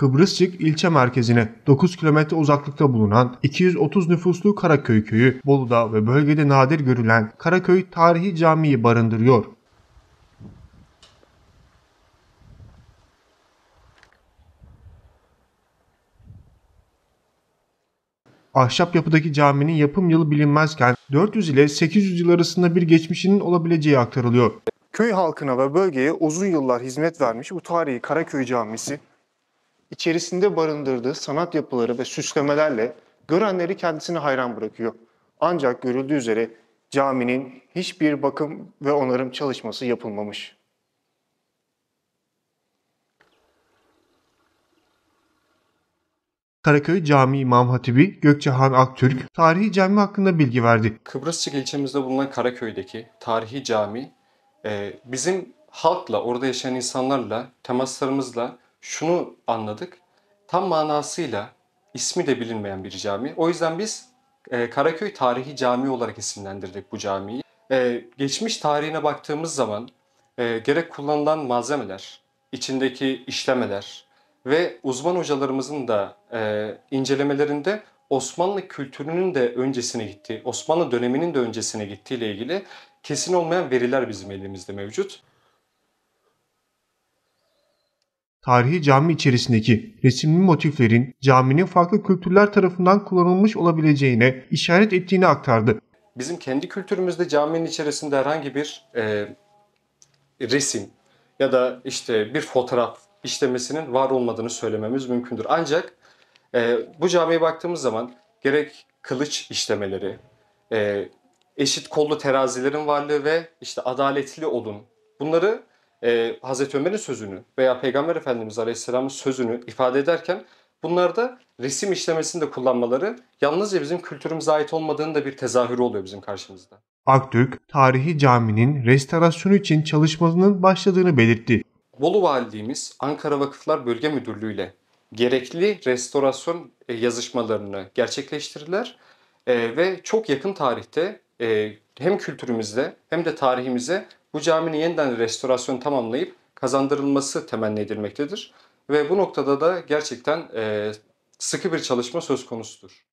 Kıbrısçık ilçe merkezine 9 kilometre uzaklıkta bulunan 230 nüfuslu Karaköy köyü Bolu'da ve bölgede nadir görülen Karaköy Tarihi Camii'yi barındırıyor. ahşap yapıdaki caminin yapım yılı bilinmezken 400 ile 800 yıl arasında bir geçmişinin olabileceği aktarılıyor. Köy halkına ve bölgeye uzun yıllar hizmet vermiş bu tarihi Karaköy Camisi içerisinde barındırdığı sanat yapıları ve süslemelerle görenleri kendisine hayran bırakıyor. Ancak görüldüğü üzere caminin hiçbir bakım ve onarım çalışması yapılmamış. Karaköy Cami İmam Hatibi Gökçehan Aktürk tarihi cami hakkında bilgi verdi. Kıbrısçık ilçemizde bulunan Karaköy'deki tarihi cami e, bizim halkla, orada yaşayan insanlarla, temaslarımızla şunu anladık. Tam manasıyla ismi de bilinmeyen bir cami. O yüzden biz e, Karaköy Tarihi Camii olarak isimlendirdik bu camiyi. E, geçmiş tarihine baktığımız zaman e, gerek kullanılan malzemeler, içindeki işlemeler ve uzman hocalarımızın da e, incelemelerinde Osmanlı kültürünün de öncesine gittiği, Osmanlı döneminin de öncesine gittiği ile ilgili kesin olmayan veriler bizim elimizde mevcut. Tarihi cami içerisindeki resimli motiflerin caminin farklı kültürler tarafından kullanılmış olabileceğine işaret ettiğini aktardı. Bizim kendi kültürümüzde caminin içerisinde herhangi bir e, resim ya da işte bir fotoğraf işlemesinin var olmadığını söylememiz mümkündür. Ancak e, bu camiye baktığımız zaman gerek kılıç işlemeleri, e, eşit kollu terazilerin varlığı ve işte adaletli olun bunları e, Hazreti Ömer'in sözünü veya Peygamber Efendimiz Aleyhisselam'ın sözünü ifade ederken bunlarda resim işlemesini de kullanmaları yalnızca bizim kültürümüze ait olmadığının da bir tezahürü oluyor bizim karşımızda. Aktürk, tarihi caminin restorasyonu için çalışmasının başladığını belirtti. Bolu Valiliğimiz Ankara Vakıflar Bölge Müdürlüğü ile gerekli restorasyon e, yazışmalarını gerçekleştirdiler e, ve çok yakın tarihte e, hem kültürümüzde hem de tarihimize bu caminin yeniden restorasyon tamamlayıp kazandırılması temenni edilmektedir. Ve bu noktada da gerçekten sıkı bir çalışma söz konusudur.